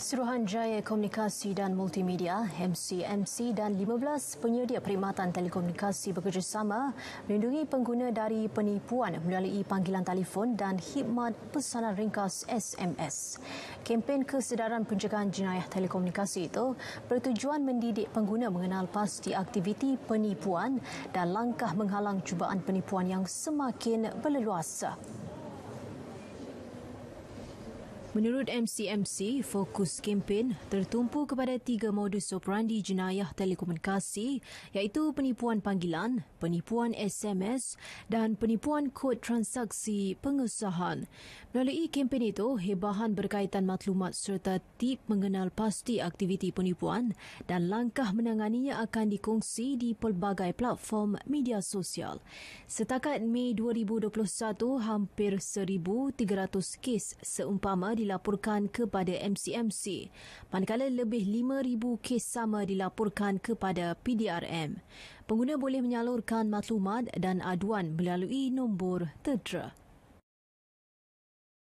Suruhanjaya Komunikasi dan Multimedia MCMC dan 15 penyedia perkhidmatan telekomunikasi bekerjasama melindungi pengguna dari penipuan melalui panggilan telefon dan khidmat pesanan ringkas SMS. Kempen kesedaran pencegahan jenayah telekomunikasi itu bertujuan mendidik pengguna mengenal pasti aktiviti penipuan dan langkah menghalang cubaan penipuan yang semakin berleluasa. Menurut MCMC, fokus kempen tertumpu kepada tiga modus operandi jenayah telekomunikasi iaitu penipuan panggilan, penipuan SMS dan penipuan kod transaksi pengesahan. Melalui kempen itu, hebahan berkaitan maklumat serta tip mengenal pasti aktiviti penipuan dan langkah menanganinya akan dikongsi di pelbagai platform media sosial. Setakat Mei 2021, hampir 1,300 kes seumpama dilaporkan kepada MCMC, manakala lebih 5,000 kes sama dilaporkan kepada PDRM. Pengguna boleh menyalurkan maklumat dan aduan melalui nombor tedra.